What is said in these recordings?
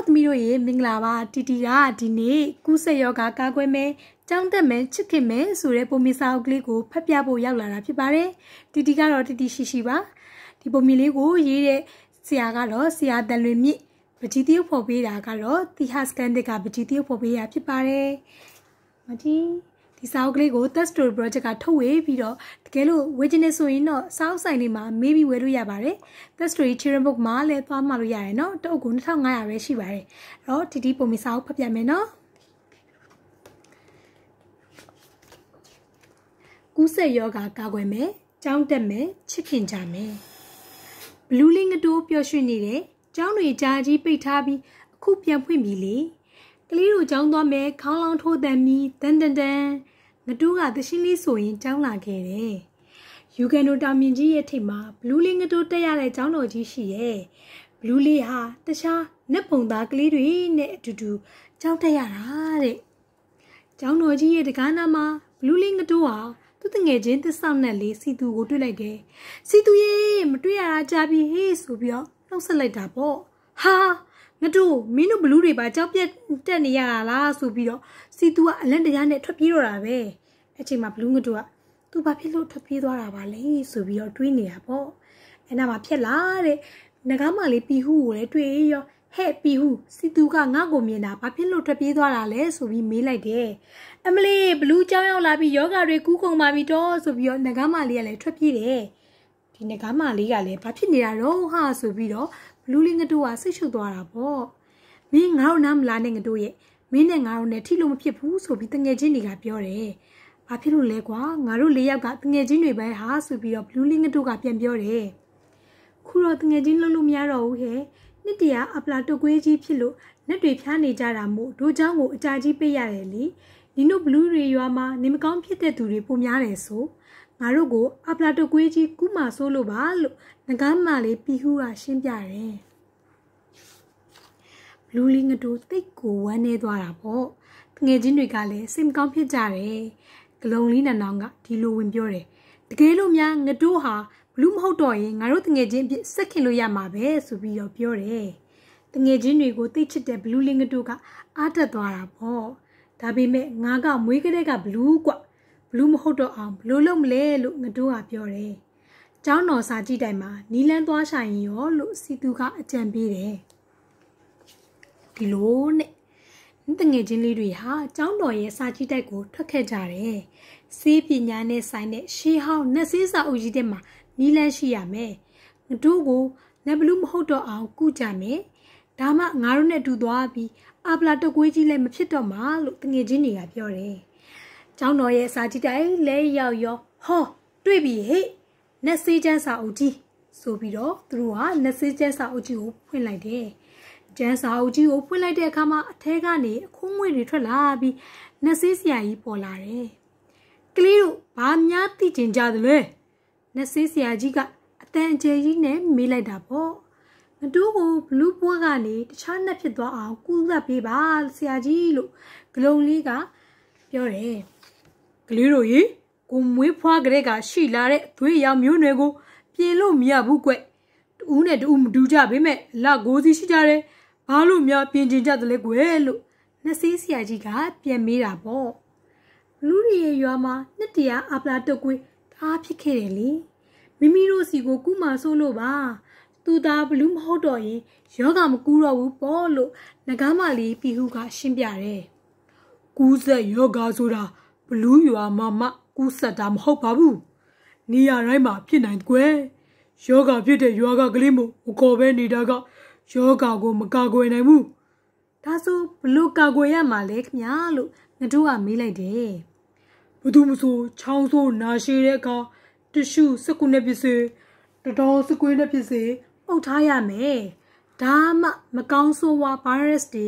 Hello သမီးတို့ရေမင်္ဂလာပါတီတီကဒီနေ့ကုသယောဂါကာကွယ်မယ်ကြောင်းတက်မယ်ချစ်ခင်မယ်ဆိုတဲ့ပုံမြင်စာအုပ်ကလေးကိုဖတ်ပြဖို့ရောက်လာတာဖြစ်ပါတယ်တီတီကတော့တီတီရှိရှိပါဒီပုံမြင်လေးကို ရေးတဲ့ဆရာကတော့ဆရာတန်လွင်မြင့်ပကြီးတိယဖော်ပေးတာကတော့တီဟာစကန်ဒစ်ကပကြီးတိယဖော်ပေးတာဖြစ်ပါတယ်မတီးဒီစာအုပ်ကလေးကို Test Story Project ကထုတ်ဝေပြီးတော့တကယ်လို့ဝေချင်နေဆိုရင်တော့စာအုပ်ဆိုင်လေးမှာမေးပြီးဝယ်လို့ရပါတယ် Test Story Children Book မှာလည်းသွားမှလို့ရတယ်နော်တအုပ်ကို2500ပဲရှိပါတယ်အဲ့တော့ဒီဒီပုံမီစာအုပ်ဖတ်ပြမယ်နော်ကူးစက်ယောဂါကာကွယ်မယ်။ကြောင်းတက်မယ်။ချစ်ခင်ကြမယ်။ဘလူးလင်းကတိုးပျော်ရွှင်နေတယ်။ကျောင်းတွေကြားကြီးပိတ်ထားပြီးအခုပြန်ဖွင့်ပြီလေ။ကလေးတို့ကျောင်းသွားမယ်။ခေါင်းလောင်းထိုးတန်ပြီးတန်တန်တန်ငတိုးကသရှင်းလေးဆိုရင်ကြောင်းလာခဲ့တယ်။ယူကန်တိုတာမြင့်ကြီးရဲ့ထိပ်မှာဘလူးလေးငတိုးတက်ရတဲ့ကျောင်းတော်ကြီးရှိရဲ့။ဘလူးလေးဟာတခြားနက်ပုံသားကလေးတွေနဲ့အတူတူကျောင်းတက်ရတာတဲ့။ကျောင်းတော်ကြီးရဲ့တကားနာမှာဘလူးလေးငတိုးဟာသူ့တငယ်ချင်းသစ္စာနဲ့လေးစီသူကိုတွေ့လိုက်တယ်။စီသူရဲ့မတွေ့ရတာကြာပြီဟေးဆိုပြီးတော့နှုတ်ဆက်လိုက်တာပေါ့။ဟာငါတို့မင်းတို့ဘလူးတွေပါကြောက်ပြက်တက်နေရတာလားဆိုပြီးတော့စီသူကအလန့်တရားနဲ့ထွက်ပြေးတော့တာပဲအဲ့ချိန်မှာဘလူးငတူကသူဘာဖြစ်လို့ထွက်ပြေးသွားတာပါလဲဆိုပြီးတော့တွေးနေတာပေါ့အဲ့နာမှာဖြစ်လာတဲ့ငကားမလေးပီဟုကိုလည်းတွေးရောဟဲ့ပီဟုစီသူကငါ့ကိုမြင်တာဘာဖြစ်လို့ထွက်ပြေးသွားတာလဲဆိုပြီးမေးလိုက်တယ်အမလေးဘလူးကြောင်းရောက်လာပြီးယောဂတွေကူးကုန်ပါပြီတော့ဆိုပြီးတော့ငကားမလေးကလည်းထွက်ပြေးတယ်ဒီငကားမလေးကလည်းဘာဖြစ်နေတာတော့ဟာဆိုပြီးတော့ဘလူးလေးငတူကဆိတ်ရှုပ်သွားတာပေါ့မင်းငါ့ကိုနားမလားနဲ့ငတူရဲ့မင်းနဲ့ငါတို့နဲ့ထိလို့မဖြစ်ဘူးဆိုပြီးတငယ်ချင်းတွေကပြောတယ်ဘာဖြစ်လို့လဲကွာငါတို့လေးယောက်ကတငယ်ချင်းတွေပဲဟာဆိုပြီးတော့ဘလူးလင်းကတို့ကပြန်ပြောတယ်ခုတော့တငယ်ချင်းလုံးလို့မရတော့ဘူးဟဲ့နှစ်တရာအပလာတုတ်ကွေးကြီးဖြစ်လို့လက်တွေဖျားနေကြတာမို့တို့เจ้าကိုအကြာကြီးပေးရတယ်လေဒီနိုဘလူးတွေရွာမှာနေမကောင်းဖြစ်တဲ့သူတွေပုံများတယ်ဆိုငါတို့ကိုအပလာတုတ်ကွေးကြီးကူးမှဆိုးလို့ပါလို့ငကမ်းမလေးပီဟူကရှင်းပြတယ်ဘလူးလင်းကတို့တိတ်ကိုဝမ်းနေသွားတာပေါ့ငယ်ချင်းတွေကလည်းစိတ်မကောင်းဖြစ်ကြတယ်ဂလုံးလေးနန်နောင်ကဒီလိုဝင်ပြောတယ်တကယ်လို့များငါတို့ဟာဘလူးမဟုတ်တော့ရင်ငါတို့တငယ်ချင်းအဖြစ်ဆက်ခင်လို့ရမှာပဲဆိုပြီးတော့ပြောတယ်တငယ်ချင်းတွေကိုသိချစ်တဲ့ဘလူးလေးငါတို့ကအားတက်သွားတာပေါ့ဒါပေမဲ့ငါကမွေးကလေးကဘလူးကွဘလူးမဟုတ်တော့အောင်ဘလို့လုပ်မလဲလို့ငါတို့ကပြောတယ်ကျောင်းတော်စာကြည့်တိုင်မှာနီလန်းသွားရှာရင်ရောလို့စီသူကအကြံပေးတယ်ဒီလိုနဲ့တငယ်ချင်းလေးတွေဟာကျောင်းတော်ရဲ့စာကြည့်တိုက်ကိုထွက်ခဲ့ကြတယ်။စေးပညာနဲ့ဆိုင်တဲ့ရှေးဟောင်းနတ်ဆေးစာအုပ်ကြီးတဲ့မှာနီးလန်းရှိရမယ်။ငါတို့ကိုနတ်ဘလူးမဟုတ်တော့အောင်ကုကြမယ်။ဒါမှငါတို့နဲ့တူသွားပြီးအပလာတုတ်ကွေးကြီးလည်းမဖြစ်တော့မှလို့တငယ်ချင်းတွေကပြောတယ်။ကျောင်းတော်ရဲ့စာကြည့်တိုက်လဲရောက်ရောဟော တွေ့ပြီဟဲ့နတ်ဆေးကျန်းစာအုပ်ကြီးဆိုပြီးတော့သူတို့ကနတ်ဆေးကျန်းစာအုပ်ကြီးကိုဖွင့်လိုက်တယ်။ကျန်းစာအုပ်ကြီးကိုဖွင့်လိုက်တဲ့အခါမှာအထဲကနေအခိုးငွေတွေထွက်လာပြီးနှက်ဆေးဆရာကြီးပေါ်လာတယ်။ကလေးတို့ဘာများသိကျင်ကြသလဲ။နှက်ဆေးဆရာကြီးကအတန်အကျယ်ကြီးနဲ့မေးလိုက်တာပေါ့။ငတူးကိုဘလူးဘွားကနေတခြားနှက်ဖြစ်သွားအောင်ကုသပေးပါဆရာကြီးလို့ဂလုံလေးကပြောတယ်။ကလေးတို့ရေကိုမွေးဖွားကလေးကရှိလာတဲ့အသွေးအရောင်မျိုးနွယ်ကိုပြင်လို့မရဘူးကွ။တူးနဲ့တူးမတူးကြပေမဲ့လက်ကိုစီရှိကြတယ်။ဘာလို့များပြင်ကျင်ကြသလဲကွယ်လို့နှစည်းဆရာကြီးကပြန်မေးတာပေါ့လူတွေရဲ့ရွာမှာနှစ်တရာအပလာတုတ်ကွေးတအားဖြစ်ခဲ့တယ်လေမိမိတို့စီကို ကုမာဆိုးလို့ပါ သူသားဘလူးမဟုတ်တော့ရင်ယောဂမကူတော့ဘူးပေါ့လို့ငကားမလေးပြီဟုက ရှင်းပြတယ်ကူးဆက်ယောဂဆိုတာဘလူးရွာမှာမှကူးဆက်တာမဟုတ်ပါဘူးနေရာတိုင်းမှာဖြစ်နိုင်ကွယ်ယောဂဖြစ်တဲ့ယောဂကလေးမို့မကော်ပဲနေတာကယောဂါကိုမကာကွယ်နိုင်ဘူးဒါဆိုဘလို့ကာကွယ်ရမှာလဲခင်ဗျာလို့ငါတို့ကမေးလိုက်တယ်ဘသူမဆိုချောင်းဆိုးနာရှည်တဲ့အခါတ िश ူစကုနဲ့ပြစေတတော်စကွေးနဲ့ပြစေပုတ်ထားရမယ်ဒါမှမကောင်းဆိုးဝါဗိုင်းရပ်စ်တွေ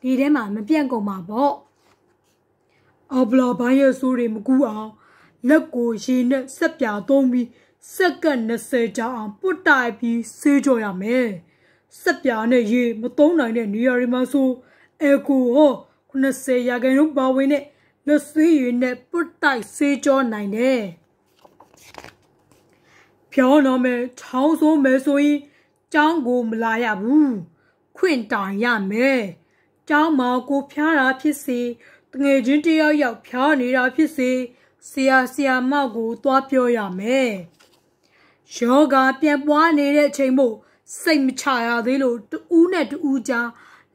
ဒီထဲမှာမပြန့်ကုန်မှာပေါ့အဘလာဘိုင်းရဲ့ဆိုးတွေမကူအောင်လက်ကိုရေနဲ့ဆက်ပြာသုံးပြီးစက္ကန့်20ကြာအောင်ပွတ်တိုက်ပြီးဆေးကြော်ရမယ်စက်ပြာနဲ့ရေမသုံးနိုင်တဲ့နေရာတွေမှာဆိုအကူဟော90ရာခိုင်နှုန်းပါဝင်တဲ့လက်ဆွေးရည်နဲ့ပုတ်တိုက်ဆေးကြောနိုင်တယ်။ဖြောင်းတော့မယ်ချောင်းဆိုးမယ်ဆိုရင်ကျောင်းကိုမလာရဘူး။ခွင့်တောင်ရမယ်။ကျောင်းမှာကိုဖျားတာဖြစ်စေတငယ်ချင်းတယောက်ယောက်ဖျားနေတာဖြစ်စေဆရာဆရာမကို သွားပြောရမယ်။ယောဂပြန်ပွားနေတဲ့အချိန်မို့စိတ်မချရသေးလို့တူးနဲ့တူးကြား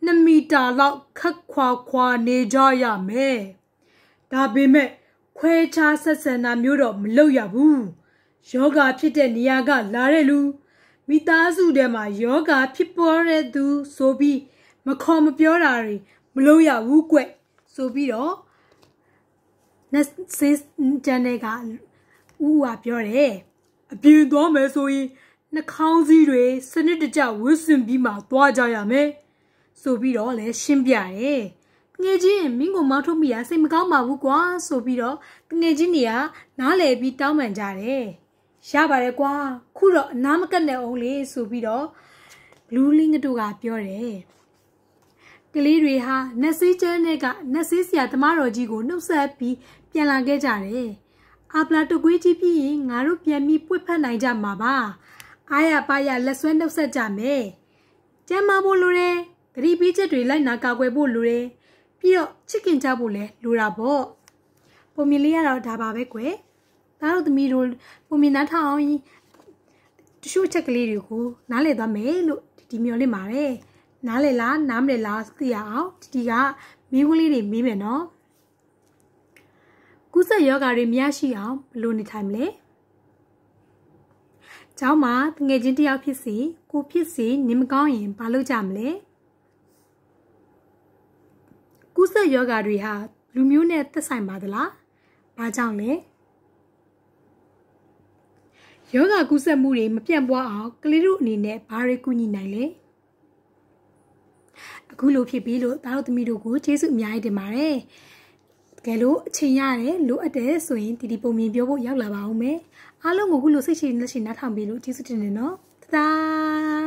2မီတာလောက်ခက်ခွာခွာနေကြရမယ်။ဒါပေမဲ့ခွဲခြားဆက်ဆံတာမျိုးတော့မလုပ်ရဘူး။ယောဂဖြစ်တဲ့နေရာကလာတဲ့လူမိသားစုထဲမှာယောဂဖြစ်ပေါ်တဲ့သူ ဆိုပြီးမခေါ်မပြောတာတွေမလုပ်ရဘူးကွ။ဆိုပြီးတော့ next channel ကဥဟာပြောတယ်။အပြင်သွားမယ်ဆိုရင်နှာခေါင်းစည်းတွေစနစ်တကျဝတ်ဆင်ပြီးမှသွားကြရမယ်ဆိုပြီးတော့လည်းရှင်းပြတယ်ငယ်ချင်းမင်းကိုမောင်းထုတ်မိတာစိတ်မကောင်းပါဘူးကွာဆိုပြီးတော့ငယ်ချင်းတွေကနားလည်ပြီးတောင်းပန်ကြတယ်ရပါတယ်ကွာခုတော့အနားမကက်နဲ့အောင်လေဆိုပြီးတော့ဘလူးလင်းကတို့ကပြောတယ်ကလေးတွေဟာနက်ဆေးကျန်းတဲ့ကနက်ဆေးဆရာသမားတော်ကြီးကိုနှုတ်ဆက်ပြီးပြန်လာခဲ့ကြတယ်အာပလာတကွေးကြီးပြီးရင်ငါတို့ပြန်ပြီးပွေ့ဖက်နိုင်ကြမှာပါအားရပါရလက်ဆွဲနှုတ်ဆက်ကြမယ်ကျမ်းမာဖို့လိုတယ်သတိပေးချက်တွေလိုက်နာကာကွယ်ဖို့လိုတယ်ပြီးတော့ချစ်ခင်ကြဖို့လည်းလိုတာပေါ့ပုံမြင်လေးရတော့ဒါပါပဲကွယ်သားတို့သမီးတို့ပုံမြင်နားထောင်အောင်တချို့ချက်ကလေးတွေကိုနားလည်သွားမယ်လို့ဒီမျောလေးပါတယ်နားလည်လားနားမလည်လားသိရအောင်ဒီကမိခွန်းလေးတွေမေးမယ်နော်ကူးစက်ယောဂါတွေမရရှိအောင်ဘယ်လိုနေထိုင်မလဲเจ้าမှာငွေချင်းတယောက်ဖြစ်စီကိုဖြစ်စီနင်မကောင်းရင်ဘာလုပ်ကြမလဲကုသယောဂါတွေဟာလူမျိုးနဲ့သက်ဆိုင်ပါသလားဘာကြောင့်လဲယောဂကုသမှုတွေမပြန့်ပွားအောင်ကလေးတို့အနေနဲ့ဘာတွေကူညီနိုင်လဲအခုလိုဖြစ်ပြီးလို့သားတို့သမီးတို့ကိုကျေးဇူးအများကြီးတင်ပါတယ်တကယ်လို့အချိန်ရတယ်လိုအပ်တယ်ဆိုရင်ဒီဒီပုံမြင်ပြောဖို့ရောက်လာပါဦးမယ်အားလုံးကိုခုလိုစိတ်ရှိလက်ရှိနားထောင်ပြီးလို့ကျေးဇူးတင်တယ်နော်တဒါ